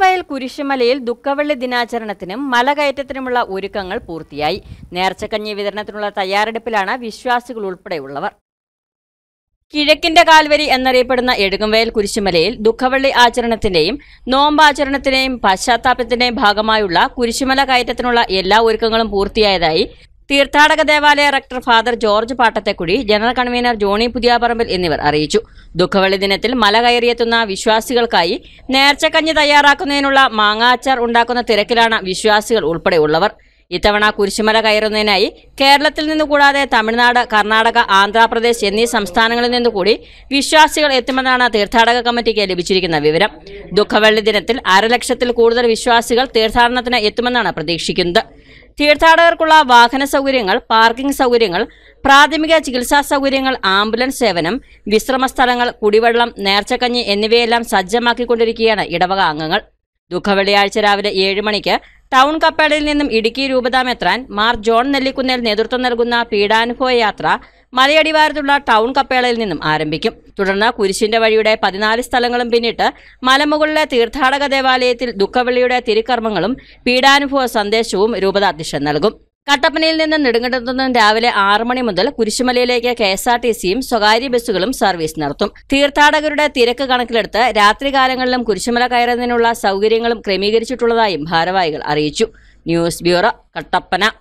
വയൽ കുരിശുമലയിൽ ദുഃഖവള്ളി ദിനാചരണത്തിനും മലകയറ്റത്തിനുമുള്ള ഒരുക്കങ്ങൾ പൂർത്തിയായി നേർച്ചക്കഞ്ഞി വിതരണത്തിനുള്ള തയ്യാറെടുപ്പിലാണ് വിശ്വാസികൾ ഉൾപ്പെടെയുള്ളവർ കിഴക്കിന്റെ കാൽവരി എന്നറിയപ്പെടുന്ന എഴുകുംവയൽ കുരിശുമലയിൽ ദുഃഖവള്ളി ആചരണത്തിന്റെയും നോമ്പാചരണത്തിന്റെയും പശ്ചാത്താപ്യത്തിന്റെയും ഭാഗമായുള്ള കുരിശുമല കയറ്റത്തിനുള്ള എല്ലാ ഒരുക്കങ്ങളും പൂർത്തിയായതായി തീർത്ഥാടക ദേവാലയ rector father George Pattathekkudy general convener Johnny Puthiyaparambil എന്നിവർ അറിയിച്ചു ദുഃഖവെള്ളി ദിനത്തിൽ മല കയറിയെത്തുന്ന വിശ്വാസികൾക്കായി നേർച്ചക്കഞ്ഞ് തയ്യാറാക്കുന്നതിനുള്ള മാങ്ങാച്ചാർ ഉണ്ടാക്കുന്ന തിരക്കിലാണ് വിശ്വാസികൾ ഉൾപ്പെടെ ഉള്ളവർ ഇത്തവണ കുരിശുമല കയറുന്നതിനായി കേരളത്തിൽ നിന്ന് കൂടാതെ തമിഴ്നാട് കർണാടക ആന്ധ്രാപ്രദേശ് എന്നീ സംസ്ഥാനങ്ങളിൽ നിന്നുകൂടി കൂടി വിശ്വാസികൾ എത്തുമെന്നാണ് തീർത്ഥാടക കമ്മിറ്റിക്ക് ലഭിച്ചിരിക്കുന്ന വിവരം ദുഃഖവെള്ളി ദിനത്തിൽ അരലക്ഷത്തിൽ കൂടുതൽ വിശ്വാസികൾ തീർത്ഥാടനത്തിന് എത്തുമെന്നാണ് പ്രതീക്ഷിക്കുന്നത് തീർത്ഥാടകർക്കുള്ള വാഹന സൗകര്യങ്ങൾ പാർക്കിംഗ് സൗകര്യങ്ങൾ പ്രാഥമിക ചികിത്സാ സൗകര്യങ്ങൾ ആംബുലൻസ് സേവനം വിശ്രമ സ്ഥലങ്ങൾ കുടിവെള്ളം നേർച്ചക്കഞ്ഞി എന്നിവയെല്ലാം സജ്ജമാക്കിക്കൊണ്ടിരിക്കുകയാണ് ഇടവക അംഗങ്ങൾ ദുഃഖവെള്ളിയാഴ്ച രാവിലെ ഏഴ് മണിക്ക് ടൗൺ കപ്പേടയിൽ നിന്നും ഇടുക്കി രൂപതാമെത്രാൻ മാർ ജോൺ നെല്ലിക്കുന്നേൽ നേതൃത്വം നൽകുന്ന പീഡാനുഭവ യാത്ര മലയടിവാരത്തുള്ള ടൗൺ കപ്പേളയിൽ നിന്നും ആരംഭിക്കും തുടർന്ന് കുരിശിന്റെ വഴിയുടെ പതിനാല് സ്ഥലങ്ങളും പിന്നിട്ട് മലമുകളിലെ തീർത്ഥാടക ദേവാലയത്തിൽ ദുഃഖവെള്ളിയുടെ തിരുക്കർമ്മങ്ങളും പീഡാനുഭവ സന്ദേശവും രൂപതാധ്യക്ഷൻ നൽകും കട്ടപ്പനയിൽ നിന്ന് നെടുങ്കണ്ടത്തു രാവിലെ ആറു മണി മുതൽ കുരിശുമലയിലേക്ക് കെ എസ് ആർ ടി സിയും സ്വകാര്യ ബസ്സുകളും സർവീസ് നടത്തും തീർത്ഥാടകരുടെ തിരക്ക് കണക്കിലെടുത്ത് രാത്രികാലങ്ങളിലും കുരിശുമല കയറുന്നതിനുള്ള സൗകര്യങ്ങളും ക്രമീകരിച്ചിട്ടുള്ളതായും ഭാരവാഹികൾ അറിയിച്ചു ന്യൂസ് ബ്യൂറോ കട്ടപ്പന